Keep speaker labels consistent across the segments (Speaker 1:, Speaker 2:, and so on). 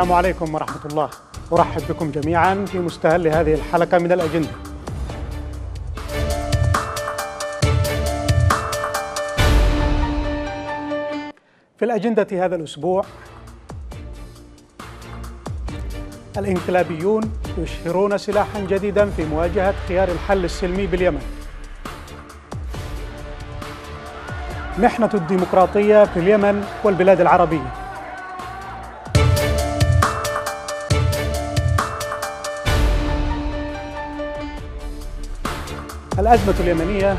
Speaker 1: السلام عليكم ورحمة الله أرحب بكم جميعا في مستهل هذه الحلقة من الأجندة في الأجندة هذا الأسبوع الانقلابيون يشهرون سلاحا جديدا في مواجهة خيار الحل السلمي باليمن محنة الديمقراطية في اليمن والبلاد العربية الأزمة اليمنية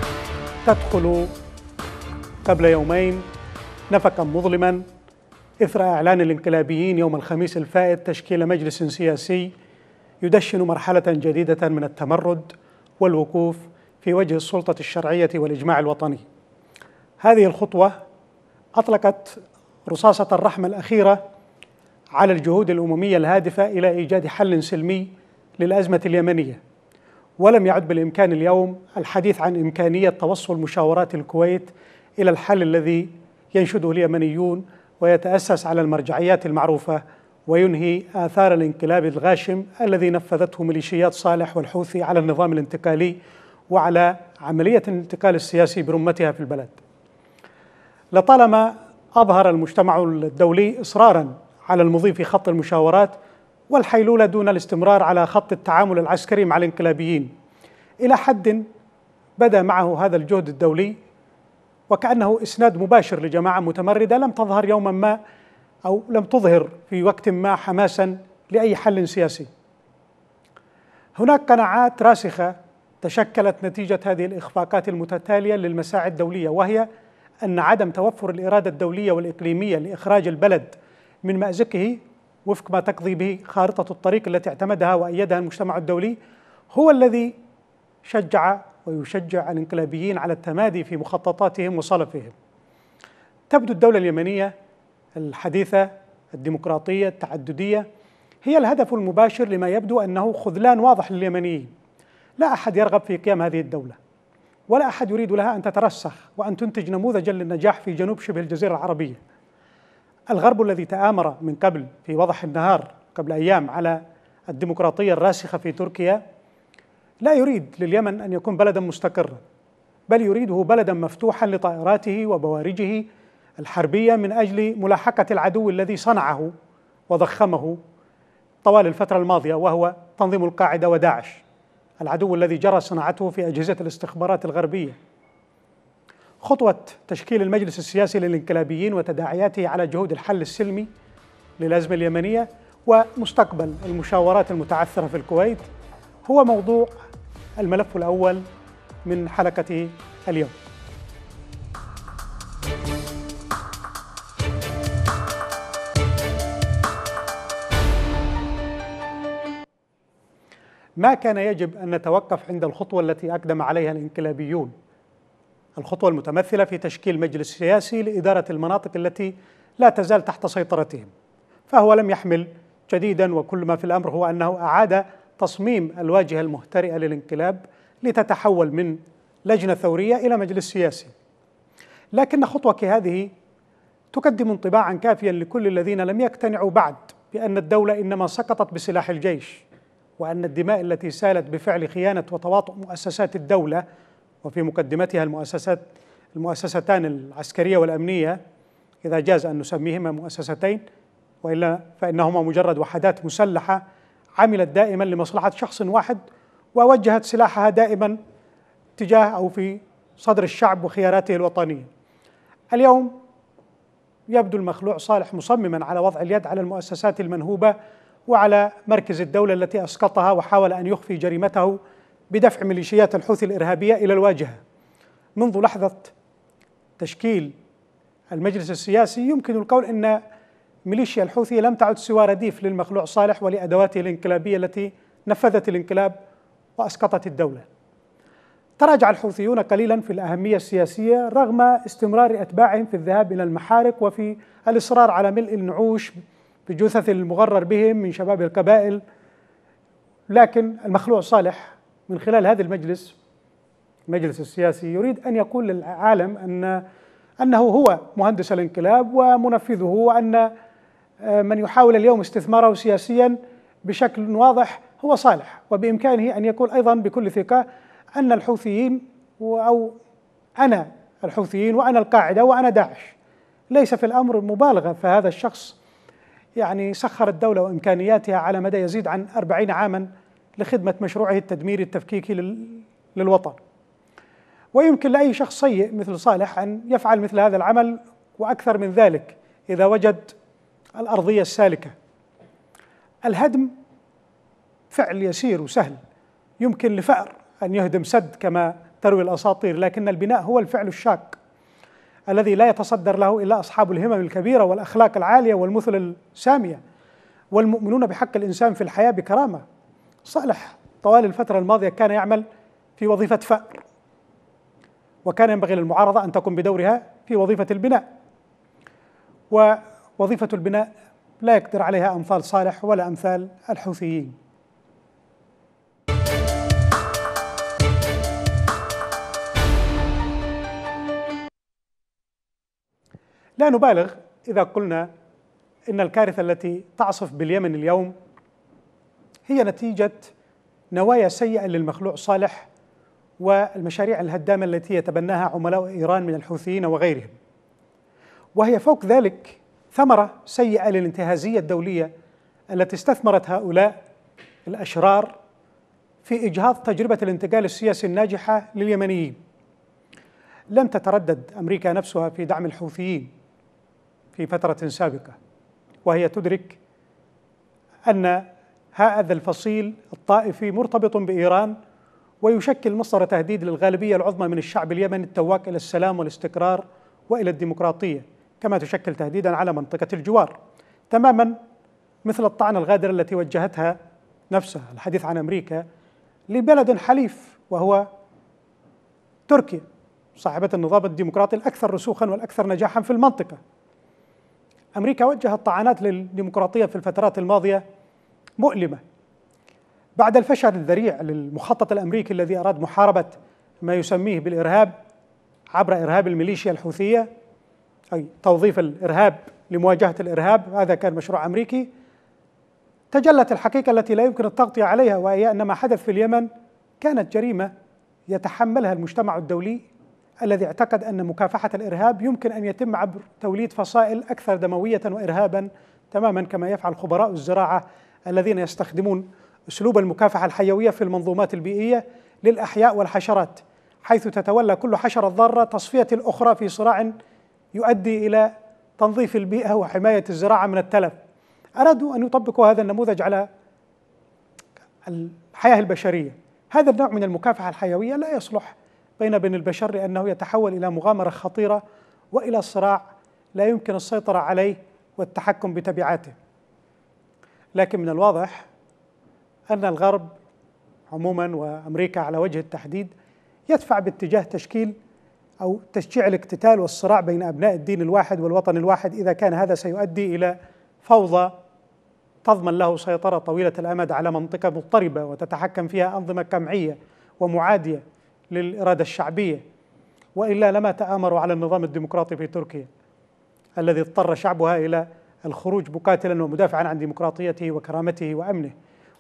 Speaker 1: تدخل قبل يومين نفقا مظلما إثر إعلان الانقلابيين يوم الخميس الفائت تشكيل مجلس سياسي يدشن مرحلة جديدة من التمرد والوقوف في وجه السلطة الشرعية والإجماع الوطني. هذه الخطوة أطلقت رصاصة الرحمة الأخيرة على الجهود الأممية الهادفة إلى إيجاد حل سلمي للأزمة اليمنية ولم يعد بالإمكان اليوم الحديث عن إمكانية توصل مشاورات الكويت إلى الحل الذي ينشده اليمنيون ويتأسس على المرجعيات المعروفة وينهي آثار الانقلاب الغاشم الذي نفذته ميليشيات صالح والحوثي على النظام الانتقالي وعلى عملية الانتقال السياسي برمتها في البلد لطالما أظهر المجتمع الدولي إصرارا على المضي في خط المشاورات والحيلولة دون الاستمرار على خط التعامل العسكري مع الانقلابيين إلى حد بدا معه هذا الجهد الدولي وكأنه إسناد مباشر لجماعة متمردة لم تظهر يوما ما أو لم تظهر في وقت ما حماسا لأي حل سياسي هناك قناعات راسخة تشكلت نتيجة هذه الإخفاقات المتتالية للمساعي الدولية وهي أن عدم توفر الإرادة الدولية والإقليمية لإخراج البلد من مأزقه وفق ما تقضي به خارطة الطريق التي اعتمدها وأيدها المجتمع الدولي هو الذي شجع ويشجع الانقلابيين على التمادي في مخططاتهم وصلفهم تبدو الدولة اليمنية الحديثة الديمقراطية التعددية هي الهدف المباشر لما يبدو أنه خذلان واضح لليمنيين لا أحد يرغب في قيام هذه الدولة ولا أحد يريد لها أن تترسخ وأن تنتج نموذجا للنجاح في جنوب شبه الجزيرة العربية الغرب الذي تآمر من قبل في وضح النهار قبل أيام على الديمقراطية الراسخة في تركيا لا يريد لليمن أن يكون بلدا مستقرا بل يريده بلدا مفتوحا لطائراته وبوارجه الحربية من أجل ملاحقة العدو الذي صنعه وضخمه طوال الفترة الماضية وهو تنظيم القاعدة وداعش العدو الذي جرى صناعته في أجهزة الاستخبارات الغربية خطوة تشكيل المجلس السياسي للانقلابيين وتداعياته على جهود الحل السلمي للأزمة اليمنية ومستقبل المشاورات المتعثرة في الكويت هو موضوع الملف الأول من حلقة اليوم ما كان يجب أن نتوقف عند الخطوة التي أقدم عليها الانقلابيون الخطوة المتمثلة في تشكيل مجلس سياسي لإدارة المناطق التي لا تزال تحت سيطرتهم فهو لم يحمل جديدا وكل ما في الأمر هو أنه أعاد تصميم الواجهة المهترئة للانقلاب لتتحول من لجنة ثورية إلى مجلس سياسي لكن خطوة كهذه تقدم انطباعا كافيا لكل الذين لم يقتنعوا بعد بأن الدولة إنما سقطت بسلاح الجيش وأن الدماء التي سالت بفعل خيانة وتواطؤ مؤسسات الدولة وفي مقدمتها المؤسسات المؤسستان العسكرية والأمنية إذا جاز أن نسميهما مؤسستين وإلا فإنهما مجرد وحدات مسلحة عملت دائما لمصلحة شخص واحد ووجهت سلاحها دائما تجاه أو في صدر الشعب وخياراته الوطنية اليوم يبدو المخلوع صالح مصمما على وضع اليد على المؤسسات المنهوبة وعلى مركز الدولة التي أسقطها وحاول أن يخفي جريمته بدفع ميليشيات الحوثي الارهابيه الى الواجهه منذ لحظه تشكيل المجلس السياسي يمكن القول ان ميليشيا الحوثي لم تعد سوى رديف للمخلوع صالح ولادواته الانقلابيه التي نفذت الانقلاب واسقطت الدوله. تراجع الحوثيون قليلا في الاهميه السياسيه رغم استمرار اتباعهم في الذهاب الى المحارق وفي الاصرار على ملء النعوش بجثث المغرر بهم من شباب القبائل لكن المخلوع صالح من خلال هذا المجلس المجلس السياسي يريد أن يقول للعالم أن أنه هو مهندس الانقلاب ومنفذه وأن آه، من يحاول اليوم استثماره سياسيا بشكل واضح هو صالح وبإمكانه أن يقول أيضا بكل ثقة أن الحوثيين أو أنا الحوثيين وأنا القاعدة وأنا داعش ليس في الأمر مبالغة فهذا الشخص يعني سخر الدولة وإمكانياتها على مدى يزيد عن أربعين عاما لخدمة مشروعه التدميري التفكيكي للوطن ويمكن لأي شخص سيء مثل صالح أن يفعل مثل هذا العمل وأكثر من ذلك إذا وجد الأرضية السالكة الهدم فعل يسير وسهل يمكن لفأر أن يهدم سد كما تروي الأساطير لكن البناء هو الفعل الشاق الذي لا يتصدر له إلا أصحاب الهمم الكبيرة والأخلاق العالية والمثل السامية والمؤمنون بحق الإنسان في الحياة بكرامة صالح طوال الفترة الماضية كان يعمل في وظيفة فأر وكان ينبغي للمعارضة أن تقوم بدورها في وظيفة البناء ووظيفة البناء لا يقدر عليها أمثال صالح ولا أمثال الحوثيين لا نبالغ إذا قلنا إن الكارثة التي تعصف باليمن اليوم هي نتيجة نوايا سيئة للمخلوع صالح والمشاريع الهدامة التي يتبناها عملاء إيران من الحوثيين وغيرهم وهي فوق ذلك ثمرة سيئة للانتهازية الدولية التي استثمرت هؤلاء الأشرار في إجهاض تجربة الانتقال السياسي الناجحة لليمنيين لم تتردد أمريكا نفسها في دعم الحوثيين في فترة سابقة وهي تدرك أن هذا الفصيل الطائفي مرتبط بايران ويشكل مصدر تهديد للغالبيه العظمى من الشعب اليمني التواك الى السلام والاستقرار والى الديمقراطيه، كما تشكل تهديدا على منطقه الجوار. تماما مثل الطعنه الغادره التي وجهتها نفسها الحديث عن امريكا لبلد حليف وهو تركيا صاحبه النظام الديمقراطي الاكثر رسوخا والاكثر نجاحا في المنطقه. امريكا وجهت طعنات للديمقراطيه في الفترات الماضيه مؤلمة بعد الفشل الذريع للمخطط الأمريكي الذي أراد محاربة ما يسميه بالإرهاب عبر إرهاب الميليشيا الحوثية أي توظيف الإرهاب لمواجهة الإرهاب هذا كان مشروع أمريكي تجلت الحقيقة التي لا يمكن التغطية عليها وهي أن ما حدث في اليمن كانت جريمة يتحملها المجتمع الدولي الذي اعتقد أن مكافحة الإرهاب يمكن أن يتم عبر توليد فصائل أكثر دموية وإرهابا تماما كما يفعل خبراء الزراعة الذين يستخدمون اسلوب المكافحه الحيويه في المنظومات البيئيه للاحياء والحشرات حيث تتولى كل حشره ضاره تصفيه الاخرى في صراع يؤدي الى تنظيف البيئه وحمايه الزراعه من التلف. ارادوا ان يطبقوا هذا النموذج على الحياه البشريه. هذا النوع من المكافحه الحيويه لا يصلح بين بين البشر لانه يتحول الى مغامره خطيره والى صراع لا يمكن السيطره عليه والتحكم بتبعاته. لكن من الواضح أن الغرب عموما وأمريكا على وجه التحديد يدفع باتجاه تشكيل أو تشجيع الاقتتال والصراع بين أبناء الدين الواحد والوطن الواحد إذا كان هذا سيؤدي إلى فوضى تضمن له سيطرة طويلة الأمد على منطقة مضطربة وتتحكم فيها أنظمة كمعية ومعادية للإرادة الشعبية وإلا لما تآمروا على النظام الديمقراطي في تركيا الذي اضطر شعبها إلى الخروج مقاتلا ومدافعا عن ديمقراطيته وكرامته وامنه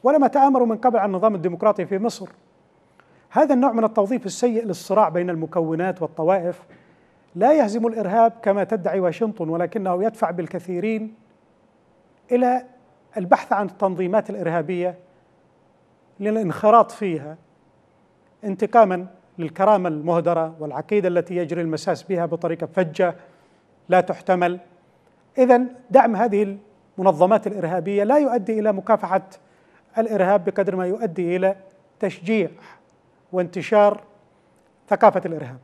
Speaker 1: ولما تامروا من قبل عن النظام الديمقراطي في مصر هذا النوع من التوظيف السيء للصراع بين المكونات والطوائف لا يهزم الارهاب كما تدعي واشنطن ولكنه يدفع بالكثيرين الى البحث عن التنظيمات الارهابيه للانخراط فيها انتقاما للكرامه المهدره والعقيده التي يجري المساس بها بطريقه فجه لا تحتمل إذا دعم هذه المنظمات الإرهابية لا يؤدي إلى مكافحة الإرهاب بقدر ما يؤدي إلى تشجيع وانتشار ثقافة الإرهاب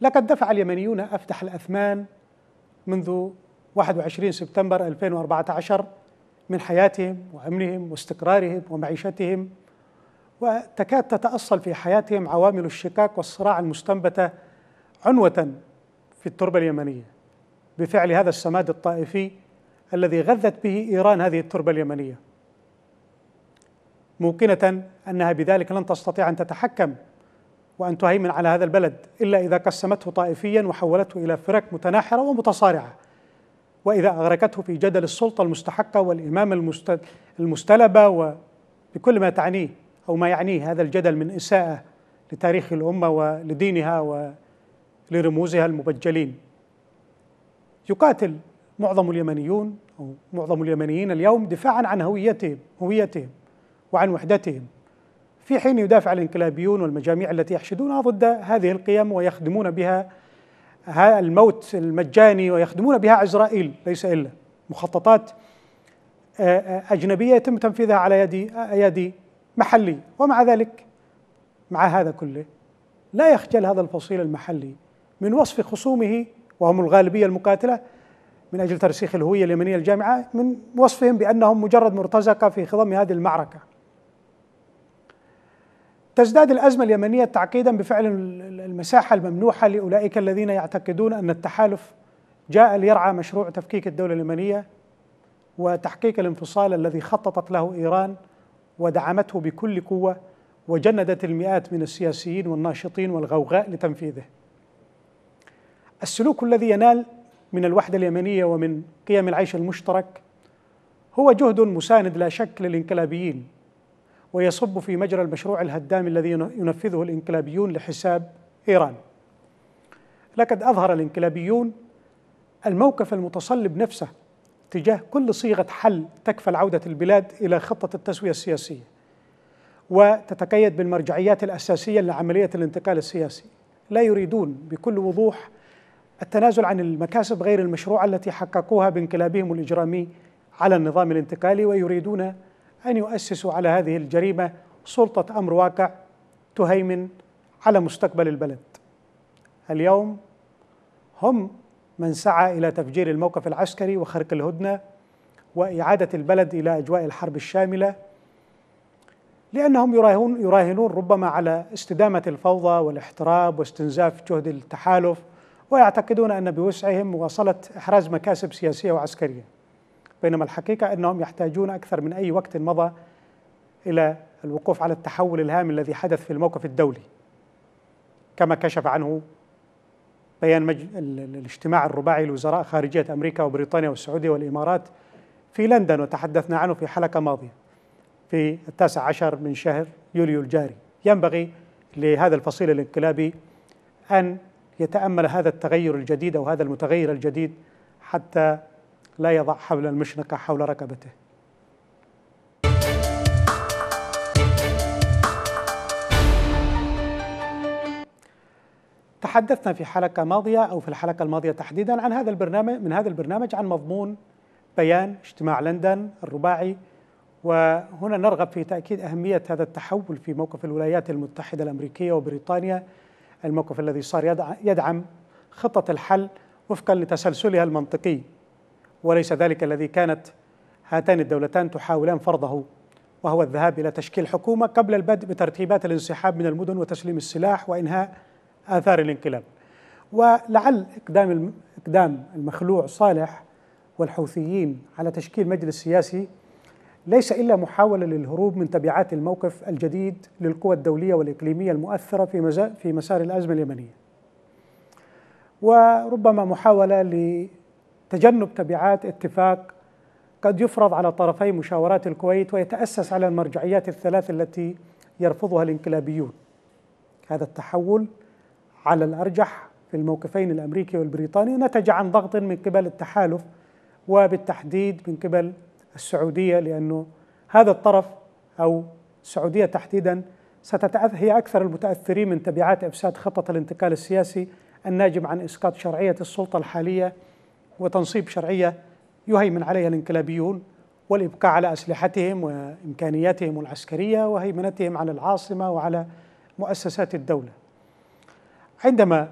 Speaker 1: لقد دفع اليمنيون أفتح الأثمان منذ 21 سبتمبر 2014 من حياتهم وأمنهم واستقرارهم ومعيشتهم وتكاد تتأصل في حياتهم عوامل الشكاك والصراع المستنبتة عنوة في التربة اليمنية بفعل هذا السماد الطائفي الذي غذت به إيران هذه التربة اليمنية موقنة أنها بذلك لن تستطيع أن تتحكم وأن تهيمن على هذا البلد إلا إذا قسمته طائفيا وحولته إلى فرق متناحرة ومتصارعة وإذا أغرقته في جدل السلطة المستحقة والإمامة المستلبة وبكل ما تعنيه أو ما يعنيه هذا الجدل من إساءة لتاريخ الأمة ولدينها ولرموزها المبجلين يقاتل معظم اليمنيون أو معظم اليمنيين اليوم دفاعا عن هويتهم هويتهم وعن وحدتهم في حين يدافع الانقلابيون والمجاميع التي يحشدونها ضد هذه القيم ويخدمون بها الموت المجاني ويخدمون بها عزرائيل ليس إلا مخططات آه، آه، أجنبية يتم تنفيذها على يد أيادي آه، محلي ومع ذلك مع هذا كله لا يخجل هذا الفصيل المحلي من وصف خصومه وهم الغالبية المقاتلة من أجل ترسيخ الهوية اليمنية الجامعة من وصفهم بأنهم مجرد مرتزقة في خضم هذه المعركة تزداد الأزمة اليمنية تعقيدا بفعل المساحة الممنوحة لأولئك الذين يعتقدون أن التحالف جاء ليرعى مشروع تفكيك الدولة اليمنية وتحقيق الانفصال الذي خططت له إيران ودعمته بكل قوه وجندت المئات من السياسيين والناشطين والغوغاء لتنفيذه. السلوك الذي ينال من الوحده اليمنيه ومن قيم العيش المشترك هو جهد مساند لا شك للانقلابيين ويصب في مجرى المشروع الهدام الذي ينفذه الانقلابيون لحساب ايران. لقد اظهر الانقلابيون الموقف المتصلب نفسه تجاه كل صيغه حل تكفل عوده البلاد الى خطه التسويه السياسيه وتتقيد بالمرجعيات الاساسيه لعمليه الانتقال السياسي لا يريدون بكل وضوح التنازل عن المكاسب غير المشروعه التي حققوها بانقلابهم الاجرامي على النظام الانتقالي ويريدون ان يؤسسوا على هذه الجريمه سلطه امر واقع تهيمن على مستقبل البلد اليوم هم من سعى إلى تفجير الموقف العسكري وخرق الهدنة وإعادة البلد إلى أجواء الحرب الشاملة لأنهم يراهنون, يراهنون ربما على استدامة الفوضى والاحتراب واستنزاف جهد التحالف ويعتقدون أن بوسعهم مواصلة إحراز مكاسب سياسية وعسكرية بينما الحقيقة أنهم يحتاجون أكثر من أي وقت مضى إلى الوقوف على التحول الهام الذي حدث في الموقف الدولي كما كشف عنه بيان مج... الاجتماع الرباعي لوزراء خارجية أمريكا وبريطانيا والسعودية والإمارات في لندن وتحدثنا عنه في حلقة ماضية في التاسع عشر من شهر يوليو الجاري ينبغي لهذا الفصيل الانقلابي أن يتأمل هذا التغير الجديد أو هذا المتغير الجديد حتى لا يضع حبل المشنقة حول رقبته تحدثنا في حلقة ماضية أو في الحلقة الماضية تحديدا عن هذا البرنامج من هذا البرنامج عن مضمون بيان اجتماع لندن الرباعي وهنا نرغب في تأكيد أهمية هذا التحول في موقف الولايات المتحدة الأمريكية وبريطانيا الموقف الذي صار يدعم خطة الحل وفقا لتسلسلها المنطقي وليس ذلك الذي كانت هاتان الدولتان تحاولان فرضه وهو الذهاب إلى تشكيل حكومة قبل البدء بترتيبات الانسحاب من المدن وتسليم السلاح وإنهاء آثار الانقلاب ولعل إقدام إقدام المخلوع صالح والحوثيين على تشكيل مجلس سياسي ليس إلا محاولة للهروب من تبعات الموقف الجديد للقوى الدولية والإقليمية المؤثرة في, في مسار الأزمة اليمنية وربما محاولة لتجنب تبعات اتفاق قد يفرض على طرفي مشاورات الكويت ويتأسس على المرجعيات الثلاث التي يرفضها الانقلابيون هذا التحول على الأرجح في الموقفين الأمريكي والبريطاني نتج عن ضغط من قبل التحالف وبالتحديد من قبل السعودية لأنه هذا الطرف أو السعودية تحديدا ستتأثر هي أكثر المتأثرين من تبعات إفساد خطط الانتقال السياسي الناجم عن إسقاط شرعية السلطة الحالية وتنصيب شرعية يهيمن عليها الانقلابيون والإبقاء على أسلحتهم وإمكانياتهم العسكرية وهيمنتهم على العاصمة وعلى مؤسسات الدولة عندما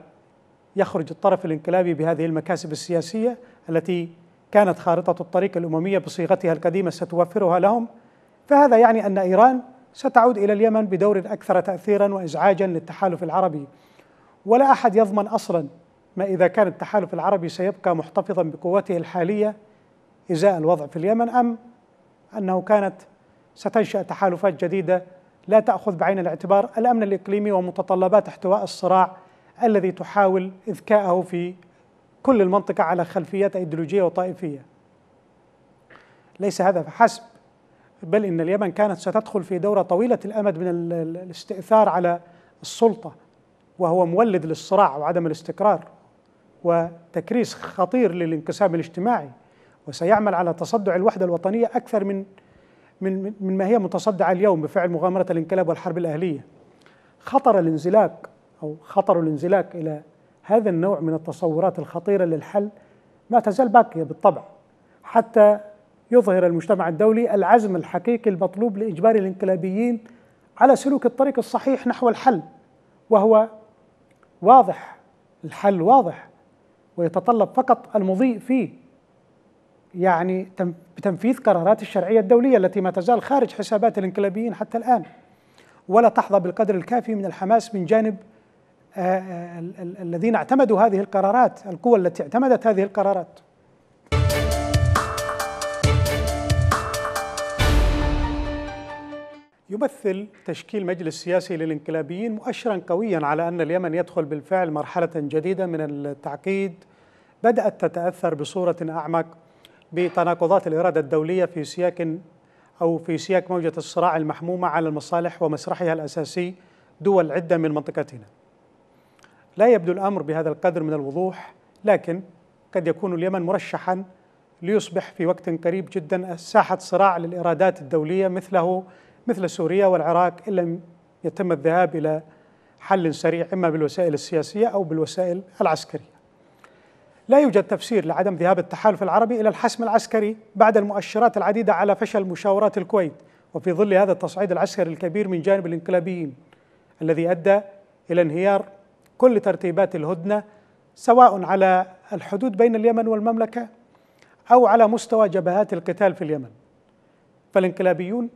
Speaker 1: يخرج الطرف الانقلابي بهذه المكاسب السياسيه التي كانت خارطه الطريق الامميه بصيغتها القديمه ستوفرها لهم فهذا يعني ان ايران ستعود الى اليمن بدور اكثر تاثيرا وازعاجا للتحالف العربي ولا احد يضمن اصلا ما اذا كان التحالف العربي سيبقى محتفظا بقوته الحاليه ازاء الوضع في اليمن ام انه كانت ستنشا تحالفات جديده لا تاخذ بعين الاعتبار الامن الاقليمي ومتطلبات احتواء الصراع الذي تحاول إذكاءه في كل المنطقة على خلفيات أيديولوجية وطائفية ليس هذا فحسب بل إن اليمن كانت ستدخل في دورة طويلة الأمد من الاستئثار على السلطة وهو مولد للصراع وعدم الاستقرار وتكريس خطير للانقسام الاجتماعي وسيعمل على تصدع الوحدة الوطنية أكثر من من من ما هي متصدعة اليوم بفعل مغامرة الانقلاب والحرب الأهلية خطر الانزلاق أو خطر الانزلاق إلى هذا النوع من التصورات الخطيرة للحل ما تزال باقية بالطبع حتى يظهر المجتمع الدولي العزم الحقيقي المطلوب لإجبار الانقلابيين على سلوك الطريق الصحيح نحو الحل وهو واضح الحل واضح ويتطلب فقط المضي فيه يعني بتنفيذ قرارات الشرعية الدولية التي ما تزال خارج حسابات الانقلابيين حتى الآن ولا تحظى بالقدر الكافي من الحماس من جانب آه، آه، الذين اعتمدوا هذه القرارات القوى التي اعتمدت هذه القرارات يمثل تشكيل مجلس سياسي للانقلابيين مؤشرا قويا على ان اليمن يدخل بالفعل مرحله جديده من التعقيد بدات تتاثر بصوره اعمق بتناقضات الاراده الدوليه في سياق او في سياق موجه الصراع المحمومه على المصالح ومسرحها الاساسي دول عده من منطقتنا. لا يبدو الامر بهذا القدر من الوضوح لكن قد يكون اليمن مرشحا ليصبح في وقت قريب جدا ساحه صراع للارادات الدوليه مثله مثل سوريا والعراق ان لم يتم الذهاب الى حل سريع اما بالوسائل السياسيه او بالوسائل العسكريه. لا يوجد تفسير لعدم ذهاب التحالف العربي الى الحسم العسكري بعد المؤشرات العديده على فشل مشاورات الكويت وفي ظل هذا التصعيد العسكري الكبير من جانب الانقلابيين الذي ادى الى انهيار كل ترتيبات الهدنه سواء على الحدود بين اليمن والمملكه او على مستوى جبهات القتال في اليمن فالانقلابيون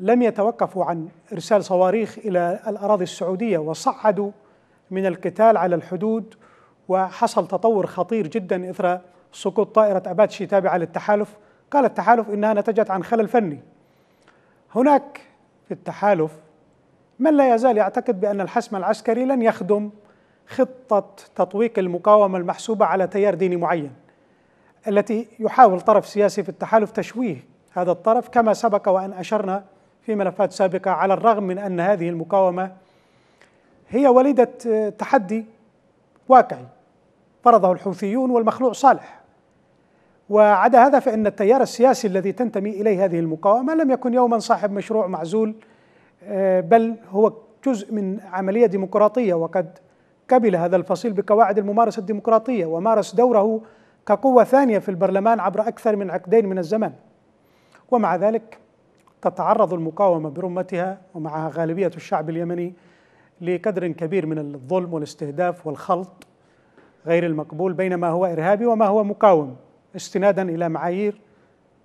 Speaker 1: لم يتوقفوا عن ارسال صواريخ الى الاراضي السعوديه وصعدوا من القتال على الحدود وحصل تطور خطير جدا اثر سقوط طائره اباتشي تابعه للتحالف قال التحالف انها نتجت عن خلل فني هناك في التحالف من لا يزال يعتقد بان الحسم العسكري لن يخدم خطة تطويق المقاومة المحسوبة على تيار ديني معين التي يحاول طرف سياسي في التحالف تشويه هذا الطرف كما سبق وأن أشرنا في ملفات سابقة على الرغم من أن هذه المقاومة هي وليدة آه، تحدي واقعي فرضه الحوثيون والمخلوع صالح وعدا هذا فإن التيار السياسي الذي تنتمي إليه هذه المقاومة لم يكن يوما صاحب مشروع معزول آه، بل هو جزء من عملية ديمقراطية وقد قبل هذا الفصيل بقواعد الممارسة الديمقراطية ومارس دوره كقوة ثانية في البرلمان عبر أكثر من عقدين من الزمن ومع ذلك تتعرض المقاومة برمتها ومعها غالبية الشعب اليمني لقدر كبير من الظلم والاستهداف والخلط غير المقبول بين ما هو إرهابي وما هو مقاوم استنادا إلى معايير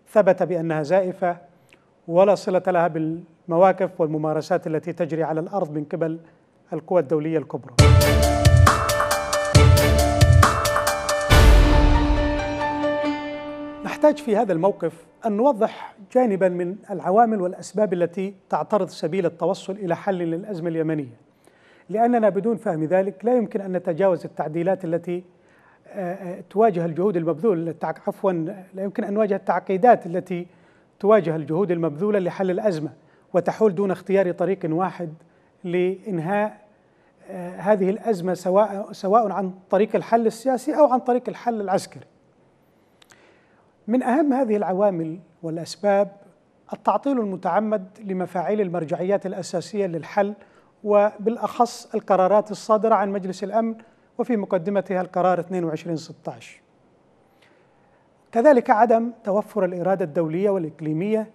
Speaker 1: ثبت بأنها زائفة ولا صلة لها بالمواقف والممارسات التي تجري على الأرض من قبل القوى الدولية الكبرى نحتاج في هذا الموقف أن نوضح جانبا من العوامل والأسباب التي تعترض سبيل التوصل إلى حل للأزمة اليمنية لأننا بدون فهم ذلك لا يمكن أن نتجاوز التعديلات التي آه، آه، تواجه الجهود المبذولة عفوا لا يمكن أن نواجه التعقيدات التي تواجه الجهود المبذولة لحل الأزمة وتحول دون اختيار طريق واحد لإنهاء آه، هذه الأزمة سواء سواء عن طريق الحل السياسي أو عن طريق الحل العسكري. من أهم هذه العوامل والأسباب التعطيل المتعمد لمفاعيل المرجعيات الأساسية للحل وبالأخص القرارات الصادرة عن مجلس الأمن وفي مقدمتها القرار 2216 كذلك عدم توفر الإرادة الدولية والإقليمية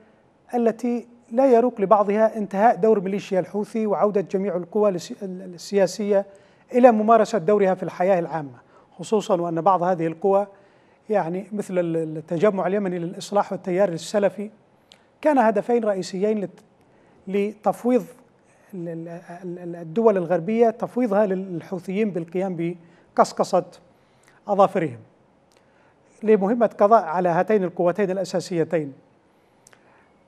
Speaker 1: التي لا يروق لبعضها انتهاء دور ميليشيا الحوثي وعودة جميع القوى السياسية إلى ممارسة دورها في الحياة العامة خصوصا وأن بعض هذه القوى يعني مثل التجمع اليمني للإصلاح والتيار السلفي كان هدفين رئيسيين لتفويض الدول الغربية تفويضها للحوثيين بالقيام بقصقصة أظافرهم لمهمة قضاء على هاتين القوتين الأساسيتين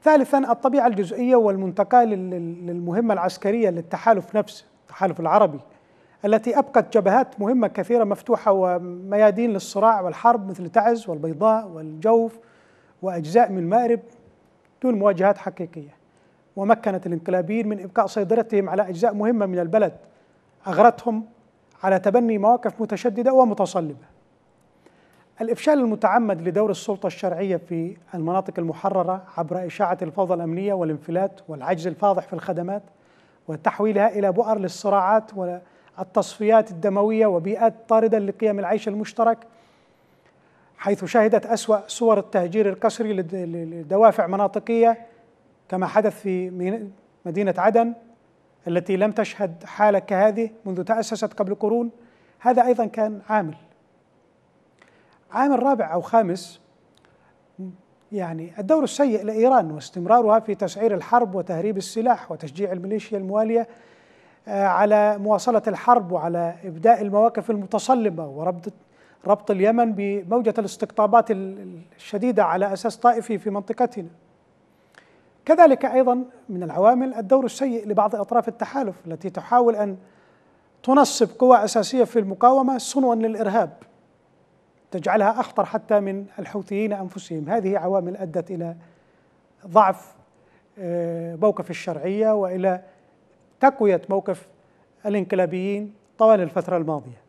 Speaker 1: ثالثا الطبيعة الجزئية والمنتقاة للمهمة العسكرية للتحالف نفسه التحالف العربي التي أبقت جبهات مهمة كثيرة مفتوحة وميادين للصراع والحرب مثل تعز والبيضاء والجوف وأجزاء من مأرب دون مواجهات حقيقية ومكنت الانقلابيين من إبقاء سيطرتهم على أجزاء مهمة من البلد أغرتهم على تبني مواقف متشددة ومتصلبة الإفشال المتعمد لدور السلطة الشرعية في المناطق المحررة عبر إشاعة الفوضى الأمنية والانفلات والعجز الفاضح في الخدمات وتحويلها إلى بؤر للصراعات والتصفيات الدموية وبيئات طاردة لقيم العيش المشترك حيث شهدت أسوأ صور التهجير القسري لدوافع مناطقية كما حدث في مدينة عدن التي لم تشهد حالة كهذه منذ تأسست قبل قرون هذا أيضا كان عامل عامل رابع أو خامس يعني الدور السيء لإيران واستمرارها في تسعير الحرب وتهريب السلاح وتشجيع الميليشيا الموالية آه، على مواصلة الحرب وعلى إبداء المواقف المتصلبة وربط ربط اليمن بموجة الاستقطابات الشديدة على أساس طائفي في منطقتنا كذلك أيضا من العوامل الدور السيء لبعض أطراف التحالف التي تحاول أن تنصب قوى أساسية في المقاومة صنوا للإرهاب تجعلها أخطر حتى من الحوثيين أنفسهم هذه عوامل أدت إلى ضعف آه، موقف الشرعية وإلى تقوية موقف الانقلابيين طوال الفترة الماضية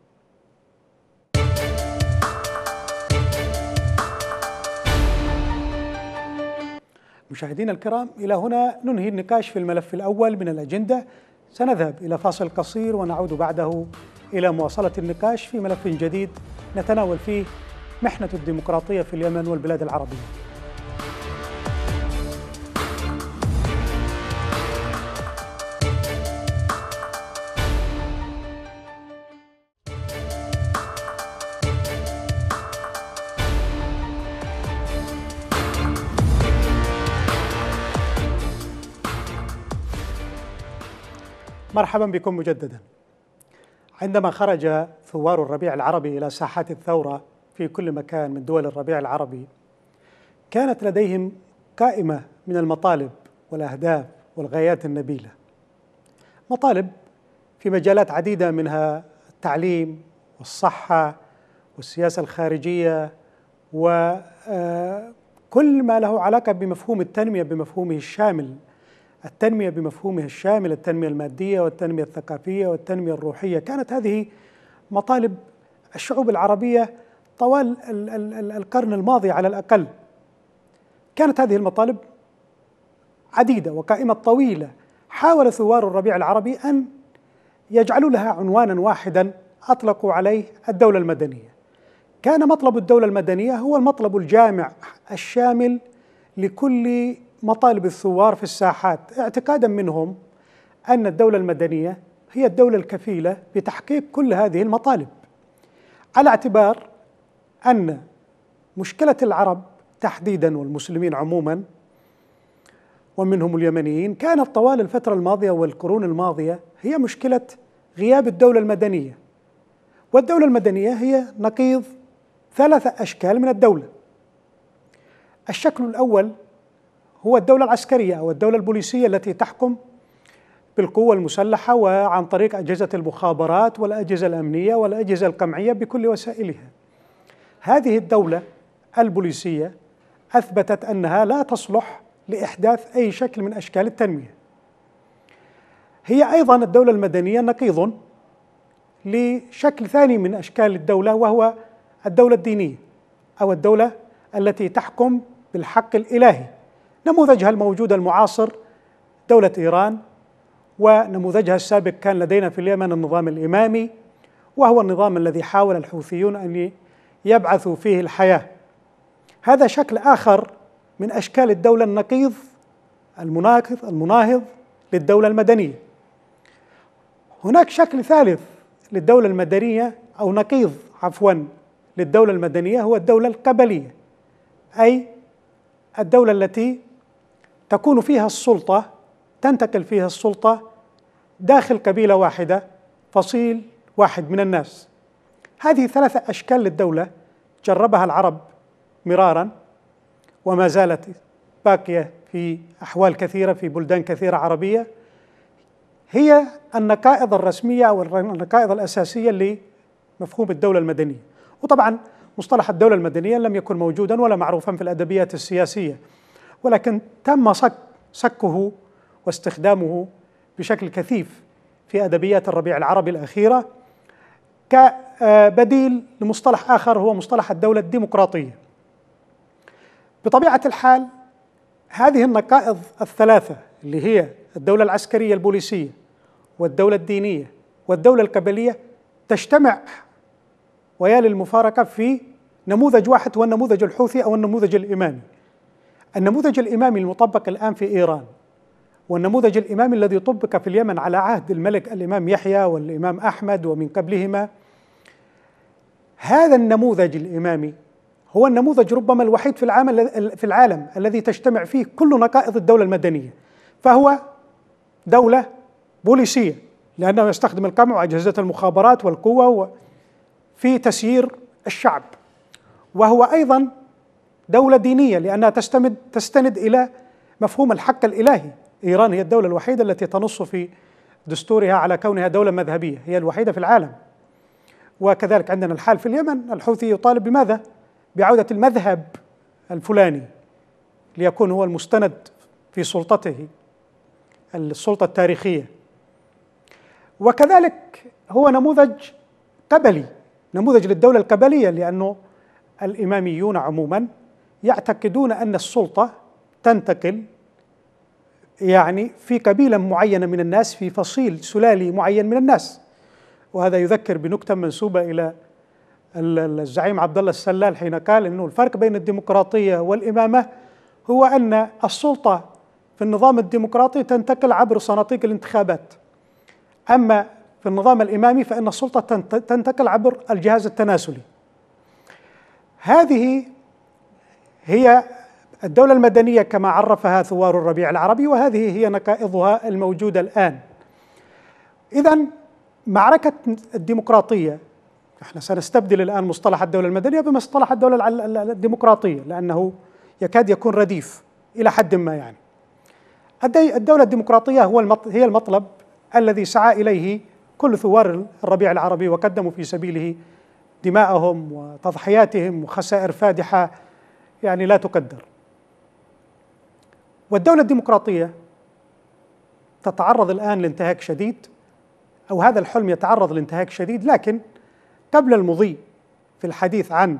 Speaker 1: مشاهدينا الكرام إلى هنا ننهي النقاش في الملف الأول من الأجندة سنذهب إلى فاصل قصير ونعود بعده إلى مواصلة النقاش في ملف جديد نتناول فيه محنة الديمقراطية في اليمن والبلاد العربية مرحبا بكم مجددا عندما خرج ثوار الربيع العربي إلى ساحات الثورة في كل مكان من دول الربيع العربي كانت لديهم قائمة من المطالب والأهداف والغايات النبيلة مطالب في مجالات عديدة منها التعليم والصحة والسياسة الخارجية وكل آه، ما له علاقة بمفهوم التنمية بمفهومه الشامل التنمية بمفهومها الشامل التنمية المادية والتنمية الثقافية والتنمية الروحية كانت هذه مطالب الشعوب العربية طوال القرن الماضي على الأقل كانت هذه المطالب عديدة وقائمة طويلة حاول ثوار الربيع العربي أن يجعلوا لها عنوانا واحدا أطلقوا عليه الدولة المدنية كان مطلب الدولة المدنية هو المطلب الجامع الشامل لكل مطالب الثوار في الساحات اعتقادا منهم أن الدولة المدنية هي الدولة الكفيلة بتحقيق كل هذه المطالب على اعتبار أن مشكلة العرب تحديدا والمسلمين عموما ومنهم اليمنيين كانت طوال الفترة الماضية والقرون الماضية هي مشكلة غياب الدولة المدنية والدولة المدنية هي نقيض ثلاثة أشكال من الدولة الشكل الأول هو الدولة العسكرية أو الدولة البوليسية التي تحكم بالقوة المسلحة وعن طريق أجهزة المخابرات والأجهزة الأمنية والأجهزة القمعية بكل وسائلها هذه الدولة البوليسية أثبتت أنها لا تصلح لإحداث أي شكل من أشكال التنمية هي أيضا الدولة المدنية نقيض لشكل ثاني من أشكال الدولة وهو الدولة الدينية أو الدولة التي تحكم بالحق الإلهي نموذجها الموجود المعاصر دولة إيران ونموذجها السابق كان لدينا في اليمن النظام الإمامي وهو النظام الذي حاول الحوثيون أن يبعثوا فيه الحياة هذا شكل آخر من أشكال الدولة النقيض المناقض المناهض للدولة المدنية هناك شكل ثالث للدولة المدنية أو نقيض عفوا للدولة المدنية هو الدولة القبلية أي الدولة التي تكون فيها السلطه تنتقل فيها السلطه داخل قبيله واحده فصيل واحد من الناس هذه ثلاثه اشكال للدوله جربها العرب مرارا وما زالت باقيه في احوال كثيره في بلدان كثيره عربيه هي النقائض الرسميه او النقائض الاساسيه لمفهوم الدوله المدنيه وطبعا مصطلح الدوله المدنيه لم يكن موجودا ولا معروفا في الادبيات السياسيه ولكن تم صك سكه واستخدامه بشكل كثيف في ادبيات الربيع العربي الاخيره كبديل لمصطلح اخر هو مصطلح الدوله الديمقراطيه. بطبيعه الحال هذه النقائض الثلاثه اللي هي الدوله العسكريه البوليسيه والدوله الدينيه والدوله القبليه تجتمع ويا للمفارقه في نموذج واحد هو النموذج الحوثي او النموذج الامامي. النموذج الإمامي المطبق الآن في إيران والنموذج الإمامي الذي طبق في اليمن على عهد الملك الإمام يحيى والإمام أحمد ومن قبلهما هذا النموذج الإمامي هو النموذج ربما الوحيد في العالم في العالم الذي تجتمع فيه كل نقائض الدولة المدنية فهو دولة بوليسية لأنه يستخدم القمع وأجهزة المخابرات والقوة في تسيير الشعب وهو أيضا دولة دينية لأنها تستمد تستند إلى مفهوم الحق الإلهي إيران هي الدولة الوحيدة التي تنص في دستورها على كونها دولة مذهبية هي الوحيدة في العالم وكذلك عندنا الحال في اليمن الحوثي يطالب بماذا؟ بعودة المذهب الفلاني ليكون هو المستند في سلطته السلطة التاريخية وكذلك هو نموذج قبلي نموذج للدولة القبلية لأنه الإماميون عموما يعتقدون ان السلطه تنتقل يعني في قبيله معينه من الناس في فصيل سلالي معين من الناس وهذا يذكر بنكته منسوبه الى الزعيم عبد الله السلال حين قال انه الفرق بين الديمقراطيه والامامه هو ان السلطه في النظام الديمقراطي تنتقل عبر صناديق الانتخابات اما في النظام الامامي فان السلطه تنتقل عبر الجهاز التناسلي هذه هي الدولة المدنية كما عرفها ثوار الربيع العربي وهذه هي نقائضها الموجودة الآن إذا معركة الديمقراطية احنا سنستبدل الآن مصطلح الدولة المدنية بمصطلح الدولة الديمقراطية لأنه يكاد يكون رديف إلى حد ما يعني الدولة الديمقراطية هو هي المطلب الذي سعى إليه كل ثوار الربيع العربي وقدموا في سبيله دماءهم وتضحياتهم وخسائر فادحة يعني لا تقدر والدولة الديمقراطية تتعرض الآن لانتهاك شديد أو هذا الحلم يتعرض لانتهاك شديد لكن قبل المضي في الحديث عن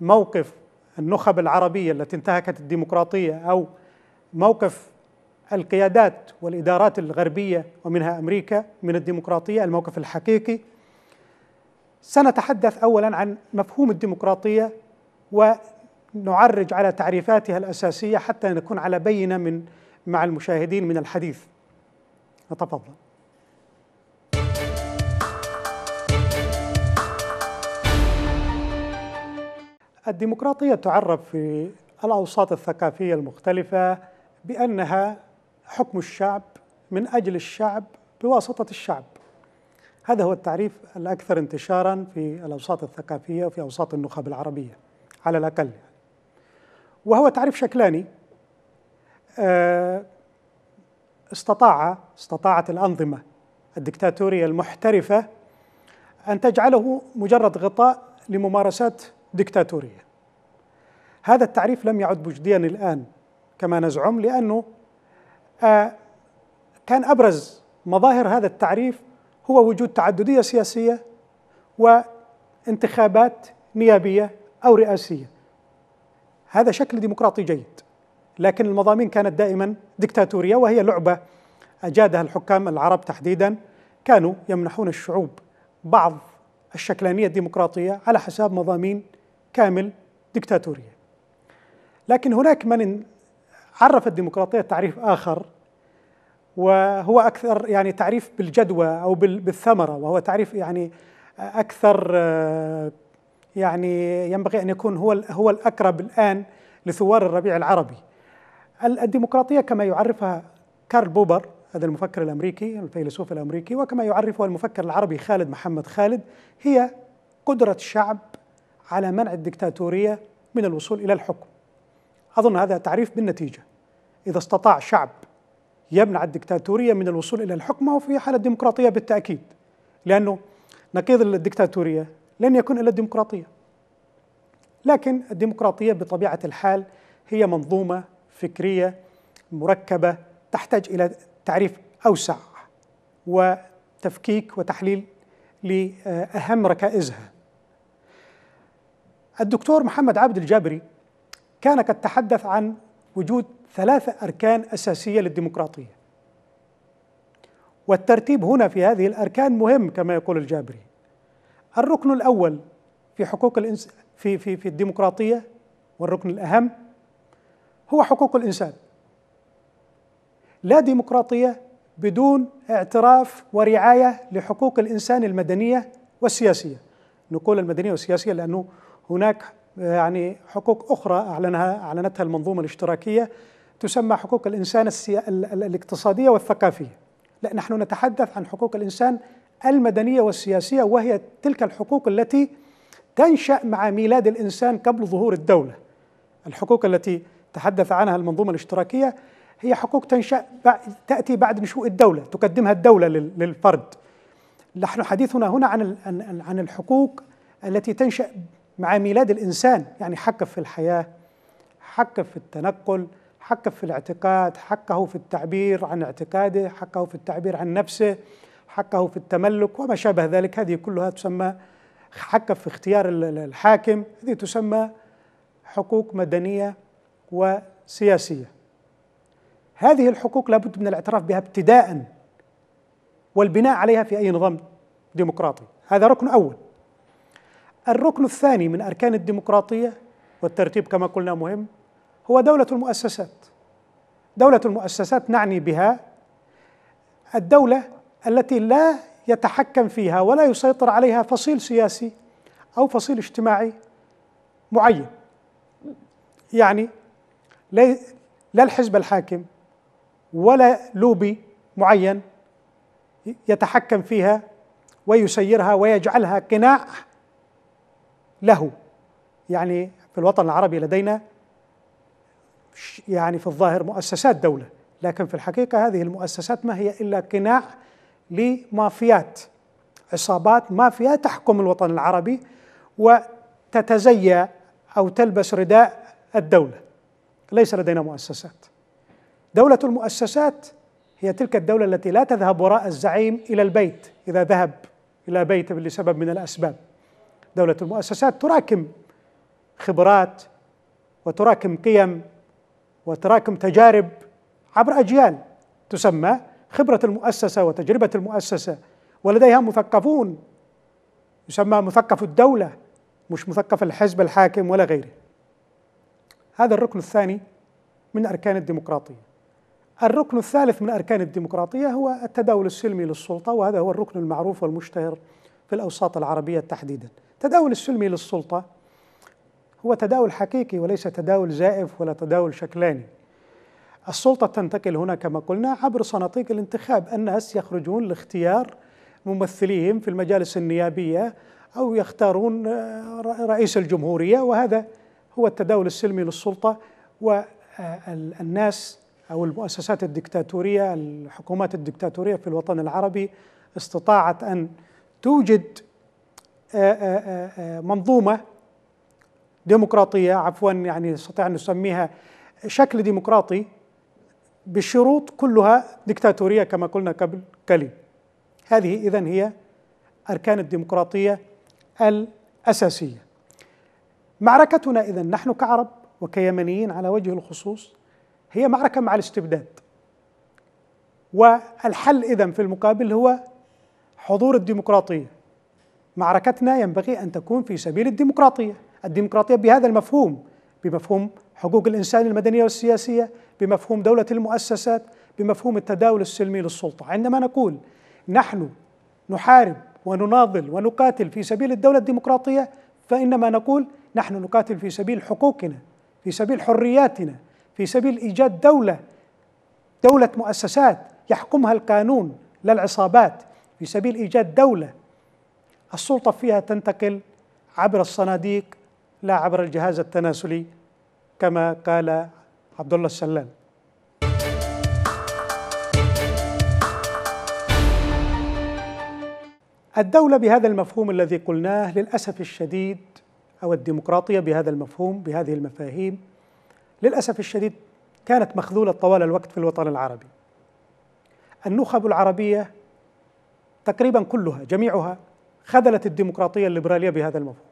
Speaker 1: موقف النخب العربية التي انتهكت الديمقراطية أو موقف القيادات والإدارات الغربية ومنها أمريكا من الديمقراطية الموقف الحقيقي سنتحدث أولا عن مفهوم الديمقراطية نعرج على تعريفاتها الاساسيه حتى نكون على بينه من مع المشاهدين من الحديث. تفضل. الديمقراطيه تعرف في الاوساط الثقافيه المختلفه بانها حكم الشعب من اجل الشعب بواسطه الشعب. هذا هو التعريف الاكثر انتشارا في الاوساط الثقافيه وفي اوساط النخب العربيه على الاقل وهو تعريف شكلاني آه، استطاع استطاعت الأنظمة الدكتاتورية المحترفة أن تجعله مجرد غطاء لممارسات دكتاتورية هذا التعريف لم يعد مجديا الآن كما نزعم لأنه آه، كان أبرز مظاهر هذا التعريف هو وجود تعددية سياسية وانتخابات نيابية أو رئاسية هذا شكل ديمقراطي جيد لكن المضامين كانت دائما دكتاتوريه وهي لعبه اجادها الحكام العرب تحديدا كانوا يمنحون الشعوب بعض الشكلانيه الديمقراطيه على حساب مضامين كامل دكتاتوريه. لكن هناك من عرف الديمقراطيه تعريف اخر وهو اكثر يعني تعريف بالجدوى او بالثمره وهو تعريف يعني اكثر آه، يعني ينبغي ان يكون هو هو الاقرب الان لثوار الربيع العربي. الديمقراطيه كما يعرفها كارل بوبر هذا المفكر الامريكي الفيلسوف الامريكي وكما يعرفها المفكر العربي خالد محمد خالد هي قدره الشعب على منع الدكتاتوريه من الوصول الى الحكم. اظن هذا تعريف بالنتيجه. اذا استطاع شعب يمنع الدكتاتوريه من الوصول الى الحكم وفي حاله ديمقراطيه بالتاكيد لانه نقيض الدكتاتوريه لن يكون الا الديمقراطيه لكن الديمقراطيه بطبيعه الحال هي منظومه فكريه مركبه تحتاج الى تعريف اوسع وتفكيك وتحليل لاهم ركائزها الدكتور محمد عبد الجابري كان قد تحدث عن وجود ثلاثة أركان أساسية للديمقراطية والترتيب هنا في هذه الأركان مهم كما يقول الجابري الركن الاول في حقوق الانس في في في الديمقراطيه والركن الاهم هو حقوق الانسان لا ديمقراطيه بدون اعتراف ورعايه لحقوق الانسان المدنيه والسياسيه نقول المدنيه والسياسيه لانه هناك يعني حقوق اخرى اعلنها اعلنتها المنظومه الاشتراكيه تسمى حقوق الانسان السيا... الاقتصاديه والثقافيه لا نحن نتحدث عن حقوق الانسان المدنيه والسياسيه وهي تلك الحقوق التي تنشا مع ميلاد الانسان قبل ظهور الدوله. الحقوق التي تحدث عنها المنظومه الاشتراكيه هي حقوق تنشا تاتي بعد نشوء الدوله، تقدمها الدوله للفرد. نحن حديثنا هنا عن عن الحقوق التي تنشا مع ميلاد الانسان، يعني حقه في الحياه، حقه في التنقل، حقه في الاعتقاد، حقه في التعبير عن اعتقاده، حقه في التعبير عن نفسه، حقه في التملك وما شابه ذلك هذه كلها تسمى حق في اختيار الحاكم هذه تسمى حقوق مدنيه وسياسيه هذه الحقوق لابد من الاعتراف بها ابتداء والبناء عليها في اي نظام ديمقراطي هذا ركن اول الركن الثاني من اركان الديمقراطيه والترتيب كما قلنا مهم هو دوله المؤسسات دوله المؤسسات نعني بها الدوله التي لا يتحكم فيها ولا يسيطر عليها فصيل سياسي او فصيل اجتماعي معين يعني لا الحزب الحاكم ولا لوبي معين يتحكم فيها ويسيرها ويجعلها قناع له يعني في الوطن العربي لدينا يعني في الظاهر مؤسسات دوله لكن في الحقيقه هذه المؤسسات ما هي الا قناع لمافيات عصابات مافيا تحكم الوطن العربي وتتزيا او تلبس رداء الدوله ليس لدينا مؤسسات دوله المؤسسات هي تلك الدوله التي لا تذهب وراء الزعيم الى البيت اذا ذهب الى بيته لسبب من الاسباب دوله المؤسسات تراكم خبرات وتراكم قيم وتراكم تجارب عبر اجيال تسمى خبرة المؤسسة وتجربة المؤسسة ولديها مثقفون يسمى مثقف الدولة مش مثقف الحزب الحاكم ولا غيره هذا الركن الثاني من أركان الديمقراطية الركن الثالث من أركان الديمقراطية هو التداول السلمي للسلطة وهذا هو الركن المعروف والمشتهر في الأوساط العربية تحديدا التداول السلمي للسلطة هو تداول حقيقي وليس تداول زائف ولا تداول شكلاني السلطة تنتقل هنا كما قلنا عبر صناديق الانتخاب الناس يخرجون لاختيار ممثليهم في المجالس النيابية أو يختارون آه، رئيس الجمهورية وهذا هو التداول السلمي للسلطة والناس آه، أو المؤسسات الدكتاتورية الحكومات الدكتاتورية في الوطن العربي استطاعت أن توجد آه، منظومة ديمقراطية عفوا يعني نستطيع أن نسميها شكل ديمقراطي بشروط كلها دكتاتورية كما قلنا قبل قليل هذه إذا هي أركان الديمقراطية الأساسية معركتنا إذا نحن كعرب وكيمنيين على وجه الخصوص هي معركة مع الاستبداد والحل إذا في المقابل هو حضور الديمقراطية معركتنا ينبغي أن تكون في سبيل الديمقراطية الديمقراطية بهذا المفهوم بمفهوم حقوق الإنسان المدنية والسياسية بمفهوم دولة المؤسسات بمفهوم التداول السلمي للسلطة عندما نقول نحن نحارب ونناضل ونقاتل في سبيل الدولة الديمقراطية فإنما نقول نحن نقاتل في سبيل حقوقنا في سبيل حرياتنا في سبيل إيجاد دولة دولة مؤسسات يحكمها القانون لا العصابات في سبيل إيجاد دولة السلطة فيها تنتقل عبر الصناديق لا عبر الجهاز التناسلي كما قال عبد الله السلام الدولة بهذا المفهوم الذي قلناه للأسف الشديد أو الديمقراطية بهذا المفهوم بهذه المفاهيم للأسف الشديد كانت مخذولة طوال الوقت في الوطن العربي النخب العربية تقريبا كلها جميعها خذلت الديمقراطية الليبرالية بهذا المفهوم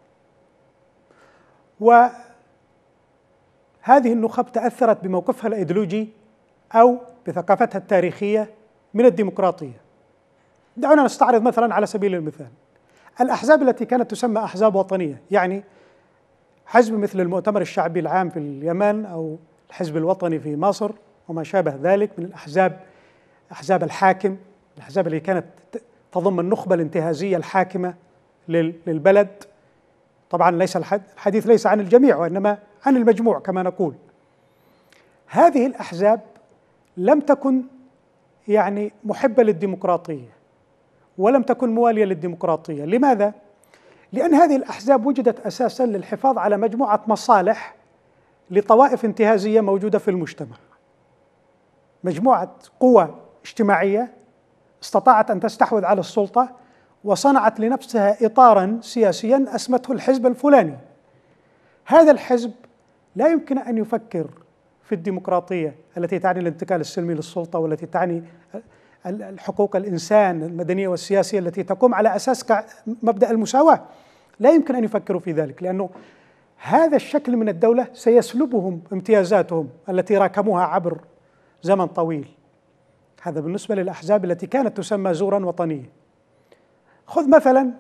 Speaker 1: هذه النخب تأثرت بموقفها الأيديولوجي أو بثقافتها التاريخية من الديمقراطية دعونا نستعرض مثلا على سبيل المثال الأحزاب التي كانت تسمى أحزاب وطنية يعني حزب مثل المؤتمر الشعبي العام في اليمن أو الحزب الوطني في مصر وما شابه ذلك من الأحزاب أحزاب الحاكم الأحزاب اللي كانت تضم النخبة الانتهازية الحاكمة للبلد طبعا ليس الحديث ليس عن الجميع وإنما عن المجموع كما نقول هذه الأحزاب لم تكن يعني محبة للديمقراطية ولم تكن موالية للديمقراطية لماذا؟ لأن هذه الأحزاب وجدت أساسا للحفاظ على مجموعة مصالح لطوائف انتهازية موجودة في المجتمع مجموعة قوى اجتماعية استطاعت أن تستحوذ على السلطة وصنعت لنفسها إطارا سياسيا أسمته الحزب الفلاني هذا الحزب لا يمكن ان يفكر في الديمقراطيه التي تعني الانتقال السلمي للسلطه والتي تعني الحقوق الانسان المدنيه والسياسيه التي تقوم على اساس مبدا المساواه لا يمكن ان يفكروا في ذلك لانه هذا الشكل من الدوله سيسلبهم امتيازاتهم التي راكموها عبر زمن طويل هذا بالنسبه للاحزاب التي كانت تسمى زورا وطنيه خذ مثلا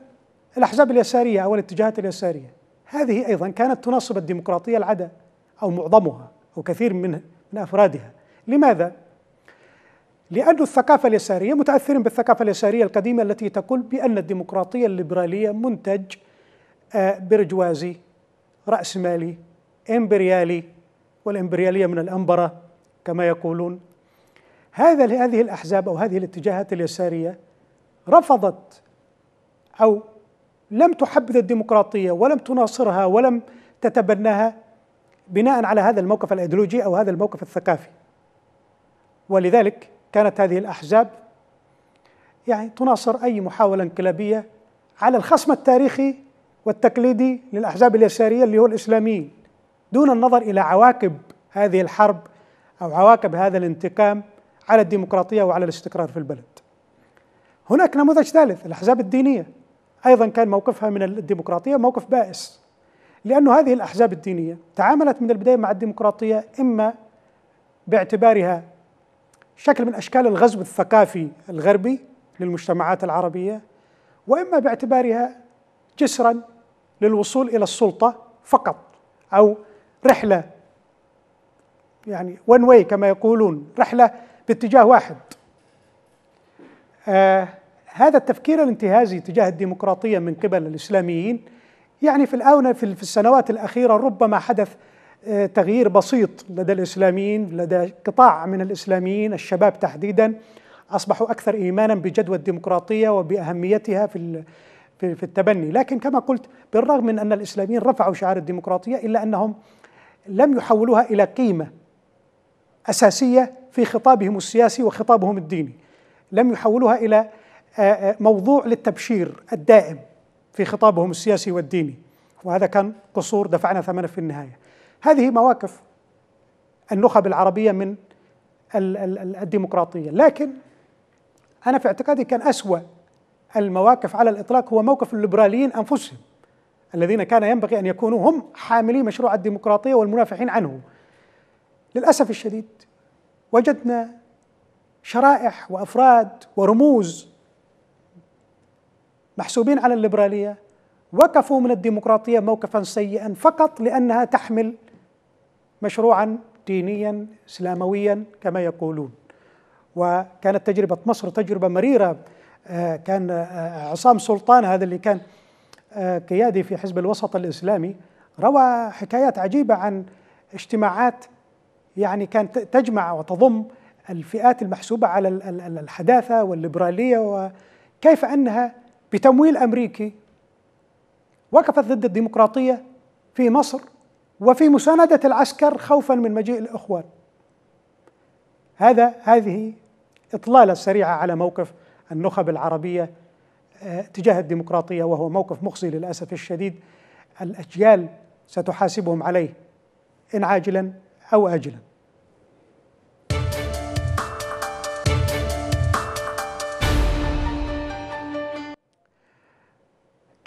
Speaker 1: الاحزاب اليساريه او الاتجاهات اليساريه هذه أيضا كانت تناصب الديمقراطية العدا أو معظمها أو كثير من من أفرادها لماذا؟ لأن الثقافة اليسارية متأثرين بالثقافة اليسارية القديمة التي تقول بأن الديمقراطية الليبرالية منتج آه، برجوازي رأسمالي إمبريالي والإمبريالية من الأنبرة كما يقولون هذا هذه الأحزاب أو هذه الاتجاهات اليسارية رفضت أو لم تحبذ الديمقراطيه ولم تناصرها ولم تتبناها بناء على هذا الموقف الايديولوجي او هذا الموقف الثقافي ولذلك كانت هذه الاحزاب يعني تناصر اي محاوله انقلابيه على الخصم التاريخي والتقليدي للاحزاب اليساريه اللي هو الاسلاميين دون النظر الى عواقب هذه الحرب او عواقب هذا الانتقام على الديمقراطيه وعلى الاستقرار في البلد. هناك نموذج ثالث الاحزاب الدينيه ايضا كان موقفها من الديمقراطيه موقف بائس لأن هذه الأحزاب الدينية تعاملت من البداية مع الديمقراطية إما باعتبارها شكل من أشكال الغزو الثقافي الغربي للمجتمعات العربية وإما باعتبارها جسرا للوصول إلى السلطة فقط أو رحلة يعني ون واي كما يقولون رحلة باتجاه واحد آه هذا التفكير الانتهازي تجاه الديمقراطية من قبل الإسلاميين يعني في الآونة في السنوات الأخيرة ربما حدث آه، تغيير بسيط لدى الإسلاميين لدى قطاع من الإسلاميين الشباب تحديدا أصبحوا أكثر إيمانا بجدوى الديمقراطية وبأهميتها في في التبني لكن كما قلت بالرغم من أن الإسلاميين رفعوا شعار الديمقراطية إلا أنهم لم يحولوها إلى قيمة أساسية في خطابهم السياسي وخطابهم الديني لم يحولوها إلى آه، آه، موضوع للتبشير الدائم في خطابهم السياسي والديني وهذا كان قصور دفعنا ثمنه في النهايه هذه مواقف النخب العربيه من الديمقراطيه لكن انا في اعتقادي كان اسوا المواقف على الاطلاق هو موقف الليبراليين انفسهم الذين كان ينبغي ان يكونوا هم حاملي مشروع الديمقراطيه والمنافحين عنه للاسف الشديد وجدنا شرائح وافراد ورموز محسوبين على الليبرالية وقفوا من الديمقراطية موقفا سيئا فقط لأنها تحمل مشروعا دينيا إسلامويا كما يقولون وكانت تجربة مصر تجربة مريرة آه، كان آه، آه، عصام سلطان هذا اللي كان قيادي في حزب الوسط الإسلامي روى حكايات عجيبة عن اجتماعات يعني كانت تجمع وتضم الفئات المحسوبة على الحداثة والليبرالية وكيف أنها بتمويل امريكي وقفت ضد الديمقراطيه في مصر وفي مسانده العسكر خوفا من مجيء الاخوان. هذا هذه اطلاله سريعه على موقف النخب العربيه آه، تجاه الديمقراطيه وهو موقف مخزي للاسف الشديد الاجيال ستحاسبهم عليه ان عاجلا او اجلا.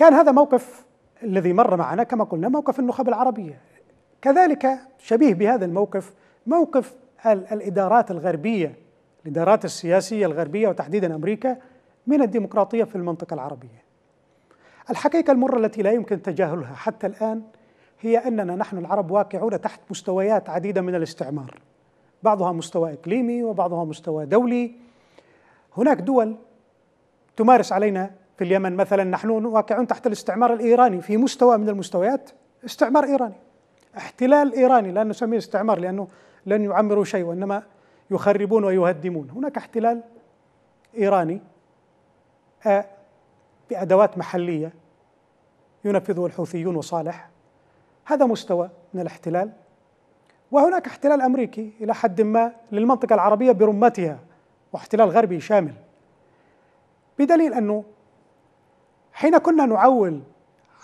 Speaker 1: كان هذا موقف الذي مر معنا كما قلنا موقف النخب العربية كذلك شبيه بهذا الموقف موقف الإدارات الغربية الإدارات السياسية الغربية وتحديدا أمريكا من الديمقراطية في المنطقة العربية الحقيقة المرة التي لا يمكن تجاهلها حتى الآن هي أننا نحن العرب واقعون تحت مستويات عديدة من الاستعمار بعضها مستوى إقليمي وبعضها مستوى دولي هناك دول تمارس علينا في اليمن مثلا نحن واقعون تحت الاستعمار الايراني في مستوى من المستويات استعمار ايراني احتلال ايراني لا نسميه استعمار لانه لن يعمروا شيء وانما يخربون ويهدمون هناك احتلال ايراني آه، بادوات محليه ينفذه الحوثيون وصالح هذا مستوى من الاحتلال وهناك احتلال امريكي الى حد ما للمنطقه العربيه برمتها واحتلال غربي شامل بدليل انه حين كنا نعول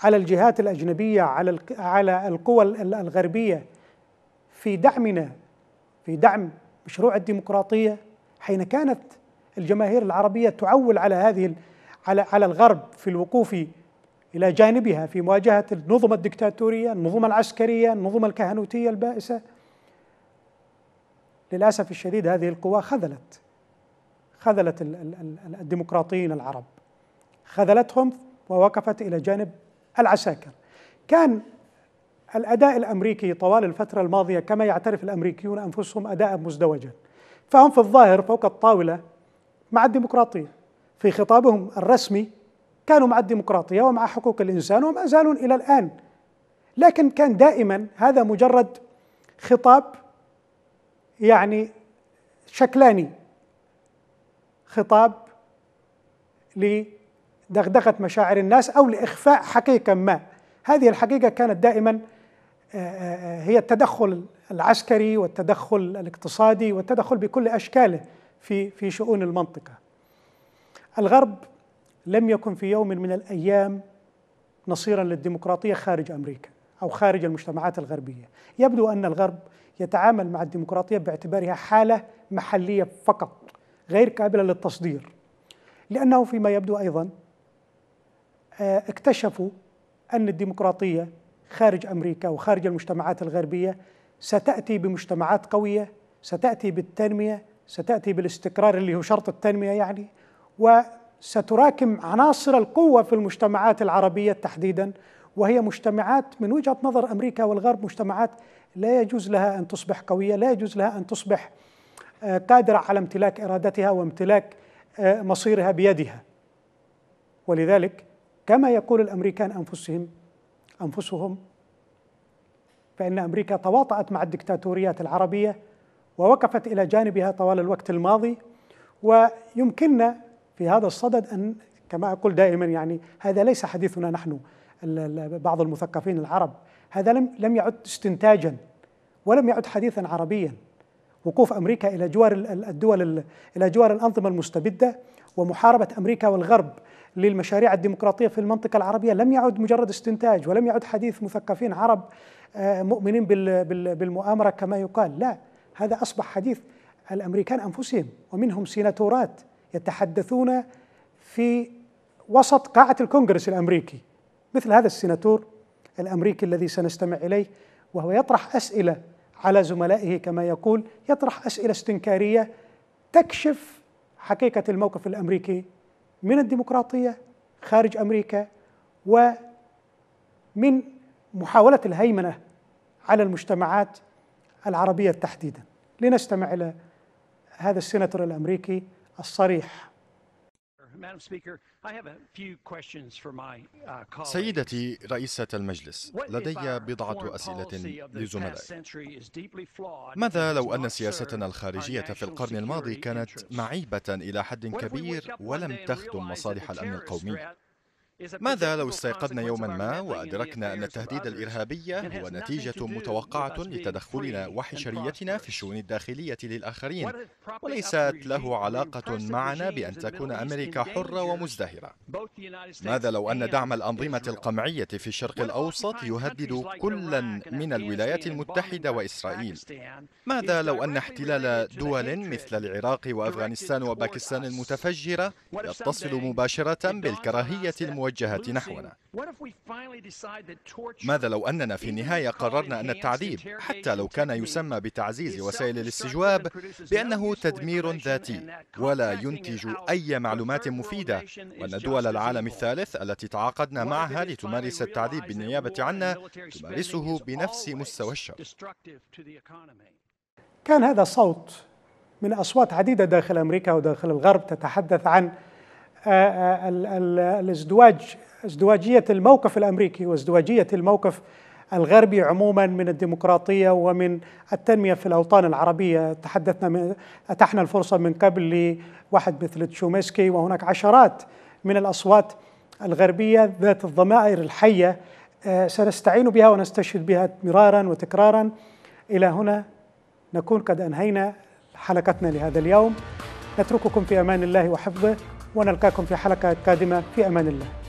Speaker 1: على الجهات الاجنبيه على على القوى الغربيه في دعمنا في دعم مشروع الديمقراطيه حين كانت الجماهير العربيه تعول على هذه على على الغرب في الوقوف الى جانبها في مواجهه النظم الدكتاتوريه، النظم العسكريه، النظم الكهنوتيه البائسه للاسف الشديد هذه القوى خذلت خذلت الديمقراطيين العرب خذلتهم ووقفت الى جانب العساكر. كان الاداء الامريكي طوال الفتره الماضيه كما يعترف الامريكيون انفسهم اداء مزدوجا. فهم في الظاهر فوق الطاوله مع الديمقراطيه. في خطابهم الرسمي كانوا مع الديمقراطيه ومع حقوق الانسان وما زالوا الى الان. لكن كان دائما هذا مجرد خطاب يعني شكلاني خطاب دغدغة مشاعر الناس أو لإخفاء حقيقة ما هذه الحقيقة كانت دائما آه، آه، هي التدخل العسكري والتدخل الاقتصادي والتدخل بكل أشكاله في في شؤون المنطقة الغرب لم يكن في يوم من الأيام نصيرا للديمقراطية خارج أمريكا أو خارج المجتمعات الغربية يبدو أن الغرب يتعامل مع الديمقراطية باعتبارها حالة محلية فقط غير قابلة للتصدير لأنه فيما يبدو أيضا آه، اكتشفوا أن الديمقراطية خارج أمريكا وخارج المجتمعات الغربية ستأتي بمجتمعات قوية ستأتي بالتنمية ستأتي بالاستقرار اللي هو شرط التنمية يعني وستراكم عناصر القوة في المجتمعات العربية تحديدا وهي مجتمعات من وجهة نظر أمريكا والغرب مجتمعات لا يجوز لها أن تصبح قوية لا يجوز لها أن تصبح آه، قادرة على امتلاك إرادتها وامتلاك آه، مصيرها بيدها ولذلك كما يقول الامريكان انفسهم انفسهم فان امريكا تواطات مع الدكتاتوريات العربيه ووقفت الى جانبها طوال الوقت الماضي ويمكننا في هذا الصدد ان كما اقول دائما يعني هذا ليس حديثنا نحن بعض المثقفين العرب هذا لم لم يعد استنتاجا ولم يعد حديثا عربيا وقوف امريكا الى جوار الدول الى جوار الانظمه المستبده ومحاربه امريكا والغرب للمشاريع الديمقراطيه في المنطقه العربيه لم يعد مجرد استنتاج ولم يعد حديث مثقفين عرب آه، مؤمنين بالمؤامره كما يقال لا هذا اصبح حديث الامريكان انفسهم ومنهم سيناتورات يتحدثون في وسط قاعه الكونغرس الامريكي مثل هذا السيناتور الامريكي الذي سنستمع اليه وهو يطرح اسئله على زملائه كما يقول يطرح اسئله استنكاريه تكشف حقيقه الموقف الامريكي من الديمقراطيه خارج امريكا ومن محاوله الهيمنه على المجتمعات العربيه تحديدا لنستمع الى هذا السيناتور الامريكي الصريح Uh, سيدتي
Speaker 2: رئيسة المجلس لدي بضعة أسئلة لزملائي ماذا لو أن سياستنا الخارجية في القرن الماضي كانت معيبة إلى حد كبير ولم تخدم مصالح الأمن القومي ماذا لو استيقظنا يوما ما وأدركنا أن التهديد الإرهابي هو نتيجة متوقعة لتدخلنا وحشريتنا في الشؤون الداخلية للآخرين وليست له علاقة معنا بأن تكون أمريكا حرة ومزدهرة ماذا لو أن دعم الأنظمة القمعية في الشرق الأوسط يهدد كلا من الولايات المتحدة وإسرائيل ماذا لو أن احتلال دول مثل العراق وأفغانستان وباكستان المتفجرة يتصل مباشرة بالكراهية الموجهة الموجهة نحونا ماذا لو أننا في النهاية قررنا أن التعذيب حتى لو كان يسمى بتعزيز وسائل الاستجواب بأنه تدمير ذاتي ولا ينتج أي معلومات مفيدة وأن دول العالم الثالث التي تعاقدنا معها لتمارس التعذيب بالنيابة عنا تمارسه بنفس مستوى الشر
Speaker 1: كان هذا صوت من أصوات عديدة داخل أمريكا وداخل الغرب تتحدث عن الازدواج ازدواجيه الموقف الامريكي وازدواجيه الموقف الغربي عموما من الديمقراطيه ومن التنميه في الاوطان العربيه تحدثنا من اتحنا الفرصه من قبل لواحد مثل تشومسكي وهناك عشرات من الاصوات الغربيه ذات الضمائر الحيه آه، سنستعين بها ونستشهد بها مرارا وتكرارا الى هنا نكون قد انهينا حلقتنا لهذا اليوم نترككم في امان الله وحفظه ونلقاكم في حلقة قادمة في أمان الله